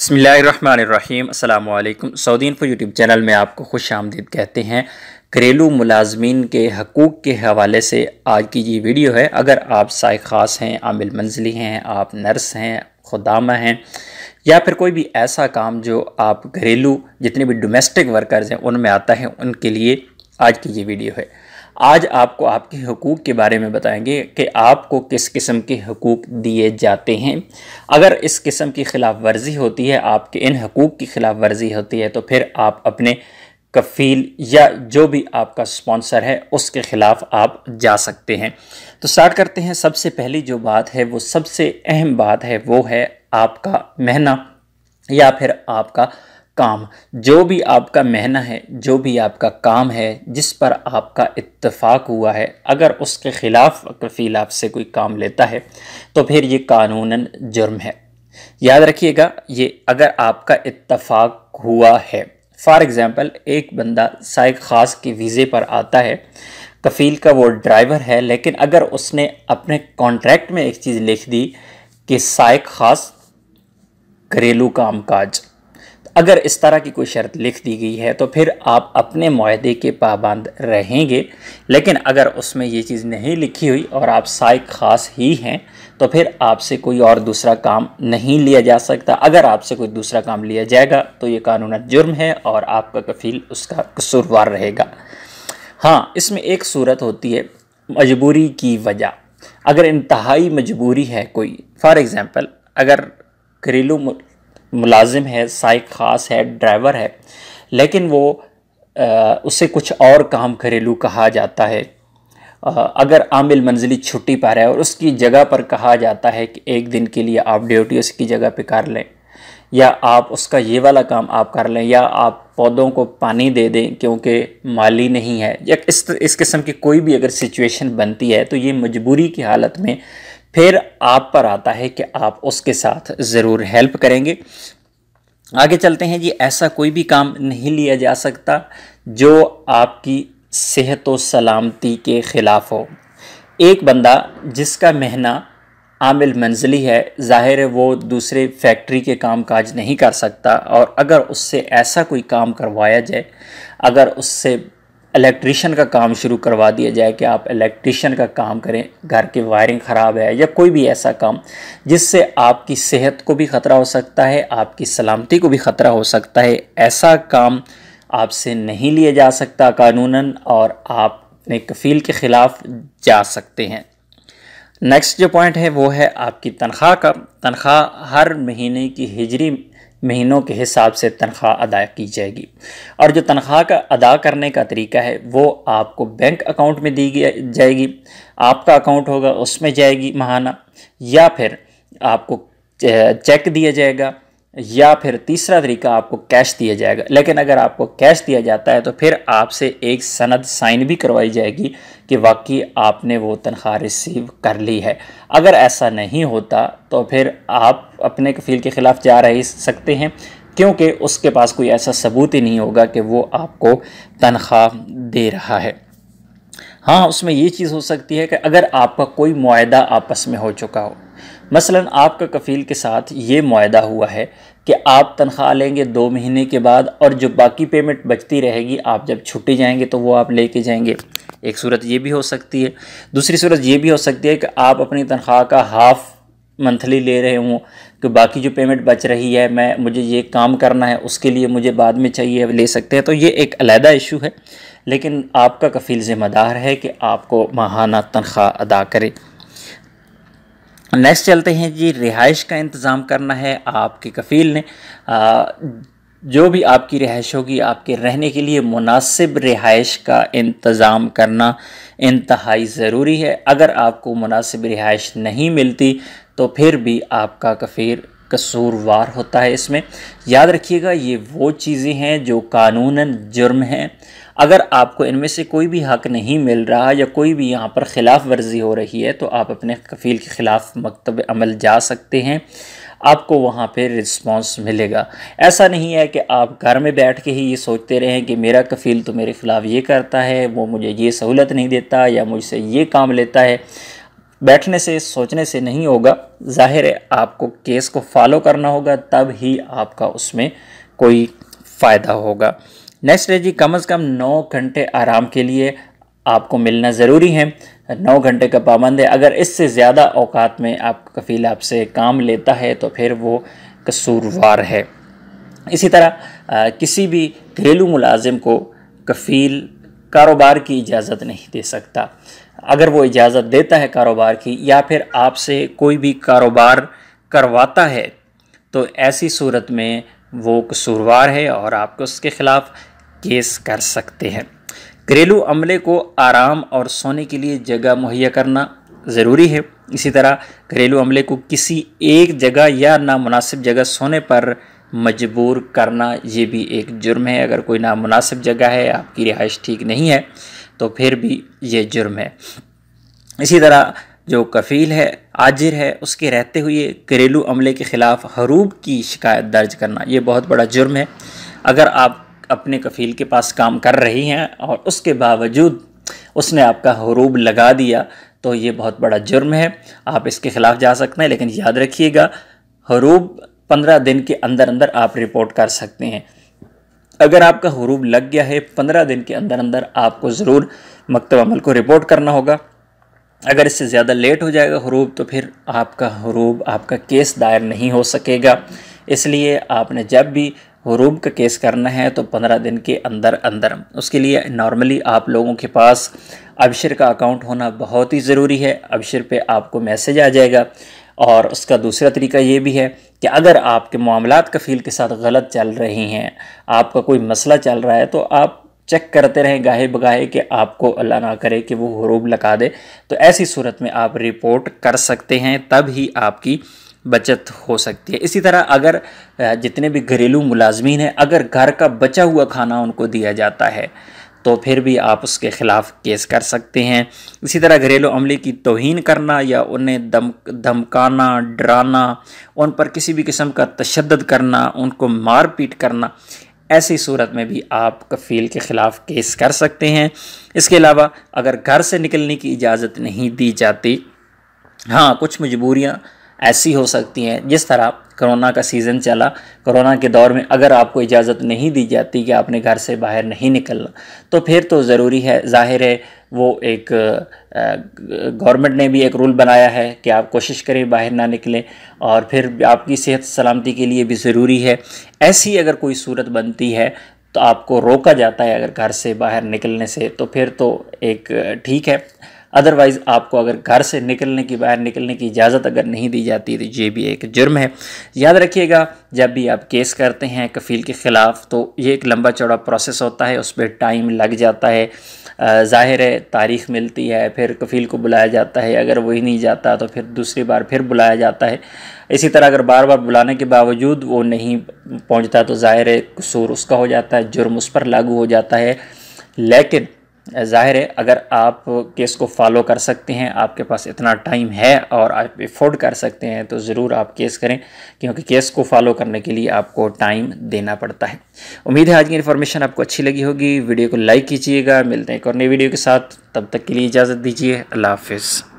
बसमीम् सऊदीन Saudi YouTube channel में आपको खुश आमदीद कहते हैं घरेलू मुलाजमीन के हकूक़ के हवाले से आज की ये वीडियो है अगर आप साय ख़ास हैं आमिल मंजिली हैं आप नर्स हैं खुदामा हैं या फिर कोई भी ऐसा काम जो आप घरेलू जितने भी डोमेस्टिक वर्कर्स हैं उनमें आता है उनके लिए आज की ये वीडियो है आज आपको आपके हकूक़ के बारे में बताएंगे कि आपको किस किस्म के हकूक़ दिए जाते हैं अगर इस किस्म की ख़िलाफ़ वर्जी होती है आपके इन हकूक़ की ख़िलाफ़ वर्जी होती है तो फिर आप अपने कफ़ील या जो भी आपका स्पॉन्सर है उसके ख़िलाफ़ आप जा सकते हैं तो स्टार्ट करते हैं सबसे पहली जो बात है वो सबसे अहम बात है वो है आपका महना या फिर आपका काम जो भी आपका महना है जो भी आपका काम है जिस पर आपका इत्तेफाक हुआ है अगर उसके ख़िलाफ़ कफ़ील आपसे कोई काम लेता है तो फिर ये कानूनन जुर्म है याद रखिएगा ये अगर आपका इत्तेफाक हुआ है फॉर एग्ज़ाम्पल एक बंदा साइक ख़ास के वीज़े पर आता है कफ़ील का वो ड्राइवर है लेकिन अगर उसने अपने कॉन्ट्रैक्ट में एक चीज़ लिख दी कि साइक ख़ास घरेलू काम काज अगर इस तरह की कोई शर्त लिख दी गई है तो फिर आप अपने माहदे के पाबंद रहेंगे लेकिन अगर उसमें ये चीज़ नहीं लिखी हुई और आप साइक ख़ास ही हैं तो फिर आपसे कोई और दूसरा काम नहीं लिया जा सकता अगर आपसे कोई दूसरा काम लिया जाएगा तो ये कानून जुर्म है और आपका कफील उसका कसूरवार रहेगा हाँ इसमें एक सूरत होती है मजबूरी की वजह अगर इंतहाई मजबूरी है कोई फॉर एग्ज़ाम्पल अगर घरेलू मुलाजिम है साइक खास है ड्राइवर है लेकिन वो उससे कुछ और काम घरेलू कहा जाता है अगर आमिल मंजिली छुट्टी पा रहा है और उसकी जगह पर कहा जाता है कि एक दिन के लिए आप ड्यूटी उसकी जगह पे कर लें या आप उसका ये वाला काम आप कर लें या आप पौधों को पानी दे दें क्योंकि माली नहीं है या इस इस किस्म की कोई भी अगर सिचुएशन बनती है तो ये मजबूरी की हालत में फिर आप पर आता है कि आप उसके साथ ज़रूर हेल्प करेंगे आगे चलते हैं जी ऐसा कोई भी काम नहीं लिया जा सकता जो आपकी सेहत व सलामती के ख़िलाफ़ हो एक बंदा जिसका महना आमिल मंजिली है ज़ाहिर है वो दूसरे फैक्ट्री के काम काज नहीं कर सकता और अगर उससे ऐसा कोई काम करवाया जाए अगर उससे इलेक्ट्रिशियन का काम शुरू करवा दिया जाए कि आप इलेक्ट्रिशियन का काम करें घर की वायरिंग ख़राब है या कोई भी ऐसा काम जिससे आपकी सेहत को भी ख़तरा हो सकता है आपकी सलामती को भी ख़तरा हो सकता है ऐसा काम आपसे नहीं लिया जा सकता कानूनन और आप अपने कफ़ील के ख़िलाफ़ जा सकते हैं नेक्स्ट जो पॉइंट है वो है आपकी तनख्वाह का तनख्वाह हर महीने की हिजरी महीनों के हिसाब से तनख्वाह अदा की जाएगी और जो तनख्वाह का अदा करने का तरीका है वो आपको बैंक अकाउंट में दी जाएगी आपका अकाउंट होगा उसमें जाएगी महाना या फिर आपको चेक दिया जाएगा या फिर तीसरा तरीका आपको कैश दिया जाएगा लेकिन अगर आपको कैश दिया जाता है तो फिर आपसे एक सनद साइन भी करवाई जाएगी कि वाकई आपने वो तनख्वाह रिसीव कर ली है अगर ऐसा नहीं होता तो फिर आप अपने कफील के ख़िलाफ़ जा रह सकते हैं क्योंकि उसके पास कोई ऐसा सबूत ही नहीं होगा कि वो आपको तनख्वाह दे रहा है हाँ उसमें ये चीज़ हो सकती है कि अगर आपका कोई माहा आपस में हो चुका हो मसलन आपका कफ़ील के साथ ये माहा हुआ है कि आप तनख्वाह लेंगे दो महीने के बाद और जो बाकी पेमेंट बचती रहेगी आप जब छुट्टी जाएंगे तो वो आप लेके जाएंगे एक सूरत ये भी हो सकती है दूसरी सूरत ये भी हो सकती है कि आप अपनी तनख्वाह का हाफ़ मंथली ले रहे हों कि बाकी जो पेमेंट बच रही है मैं मुझे ये काम करना है उसके लिए मुझे बाद में चाहिए ले सकते हैं तो ये एक अलहदा इशू है लेकिन आपका कफ़ील ज़िम्मेदार है कि आपको माहाना तनख्वाह अदा करें नेक्स्ट चलते हैं जी रिहाइश का इंतज़ाम करना है आपके कफ़ील ने आ, जो भी आपकी रिहाइश होगी आपके रहने के लिए मुनासिब रिहाइश का इंतज़ाम करना इंतहाई ज़रूरी है अगर आपको मुनासिब रिहाइश नहीं मिलती तो फिर भी आपका कफ़ीर कसूरवार होता है इसमें याद रखिएगा ये वो चीज़ें हैं जो कानूनन जुर्म हैं अगर आपको इनमें से कोई भी हक नहीं मिल रहा या कोई भी यहाँ पर ख़िलाफ़ वर्जी हो रही है तो आप अपने कफ़ील के ख़िलाफ़ मकतब अमल जा सकते हैं आपको वहाँ पे रिस्पांस मिलेगा ऐसा नहीं है कि आप घर में बैठ के ही ये सोचते रहें कि मेरा कफ़ील तो मेरे ख़िलाफ़ ये करता है वो मुझे ये सहूलत नहीं देता या मुझसे ये काम लेता है बैठने से सोचने से नहीं होगा जाहिर है आपको केस को फॉलो करना होगा तब ही आपका उसमें कोई फ़ायदा होगा नेक्स्ट है जी कम से कम नौ घंटे आराम के लिए आपको मिलना ज़रूरी है नौ घंटे का पाबंद है अगर इससे ज़्यादा अवकात में आप कफील आपसे काम लेता है तो फिर वो कसूरवार है इसी तरह आ, किसी भी घरेलू मुलाजिम को कफील कारोबार की इजाज़त नहीं दे सकता अगर वो इजाज़त देता है कारोबार की या फिर आपसे कोई भी कारोबार करवाता है तो ऐसी सूरत में वो कसूरवार है और आपको उसके ख़िलाफ़ केस कर सकते हैं घरेलू अमले को आराम और सोने के लिए जगह मुहैया करना ज़रूरी है इसी तरह घरेलू अमले को किसी एक जगह या नामनासिब जगह सोने पर मजबूर करना ये भी एक जुर्म है अगर कोई नामनासिब जगह है आपकी रिहाइश ठीक नहीं है तो फिर भी ये जुर्म है इसी तरह जो कफ़ील है आजिर है उसके रहते हुए घरेलू अमले के ख़िलाफ़ हरूब की शिकायत दर्ज करना ये बहुत बड़ा जुर्म है अगर आप अपने कफ़ील के पास काम कर रही हैं और उसके बावजूद उसने आपका हरूब लगा दिया तो ये बहुत बड़ा जुर्म है आप इसके ख़िलाफ़ जा सकते हैं लेकिन याद रखिएगा हरूब पंद्रह दिन के अंदर अंदर आप रिपोर्ट कर सकते हैं अगर आपका हरूब लग गया है पंद्रह दिन के अंदर अंदर आपको ज़रूर मकतब अमल को रिपोर्ट करना होगा अगर इससे ज़्यादा लेट हो जाएगा हरूब तो फिर आपका हरूब आपका केस दायर नहीं हो सकेगा इसलिए आपने जब भी हरूब का केस करना है तो पंद्रह दिन के अंदर अंदर उसके लिए नॉर्मली आप लोगों के पास अबशर का अकाउंट होना बहुत ही ज़रूरी है अबशर पे आपको मैसेज आ जाएगा और उसका दूसरा तरीका ये भी है कि अगर आपके मामला कफ़ील के साथ गलत चल रहे हैं आपका कोई मसला चल रहा है तो आप चेक करते रहें गाहे बगाहे कि आपको अल्लाह ना करे कि वो हरूब लगा दे तो ऐसी सूरत में आप रिपोर्ट कर सकते हैं तब ही आपकी बचत हो सकती है इसी तरह अगर जितने भी घरेलू मुलाजमीन हैं अगर घर का बचा हुआ खाना उनको दिया जाता है तो फिर भी आप उसके ख़िलाफ़ केस कर सकते हैं इसी तरह घरेलू अमले की तोहन करना या उन्हें दम धमकाना डराना उन पर किसी भी किस्म का तशद करना उनको मार पीट करना ऐसी सूरत में भी आप कफ़ील के ख़िलाफ़ केस कर सकते हैं इसके अलावा अगर घर से निकलने की इजाज़त नहीं दी जाती हाँ कुछ मजबूरियाँ ऐसी हो सकती हैं जिस तरह कोरोना का सीज़न चला कोरोना के दौर में अगर आपको इजाज़त नहीं दी जाती कि आपने घर से बाहर नहीं निकलना तो फिर तो ज़रूरी है ज़ाहिर है वो एक गवर्नमेंट ने भी एक रूल बनाया है कि आप कोशिश करें बाहर ना निकलें और फिर आपकी सेहत सलामती के लिए भी ज़रूरी है ऐसी अगर कोई सूरत बनती है तो आपको रोका जाता है अगर घर से बाहर निकलने से तो फिर तो एक ठीक है अदरवाइज़ आपको अगर घर से निकलने की बाहर निकलने की इजाज़त अगर नहीं दी जाती तो ये भी एक जुर्म है याद रखिएगा जब भी आप केस करते हैं कफ़ील के ख़िलाफ़ तो ये एक लंबा चौड़ा प्रोसेस होता है उस पर टाइम लग जाता है ज़ाहिर है तारीख मिलती है फिर कफ़ील को बुलाया जाता है अगर वही नहीं जाता तो फिर दूसरी बार फिर बुलाया जाता है इसी तरह अगर बार बार बुलाने के बावजूद वो नहीं पहुंचता तो ज़ाहिर है कसूर उसका हो जाता है जुर्म उस पर लागू हो जाता है लेकिन ज़ाहिर है अगर आप केस को फॉलो कर सकते हैं आपके पास इतना टाइम है और आप एफोर्ड कर सकते हैं तो ज़रूर आप केस करें क्योंकि केस को फॉलो करने के लिए आपको टाइम देना पड़ता है उम्मीद है आज की इन्फॉर्मेशन आपको अच्छी लगी होगी वीडियो को लाइक कीजिएगा मिलते हैं एक और नई वीडियो के साथ तब तक के लिए इजाज़त दीजिए अल्लाह हाफिज़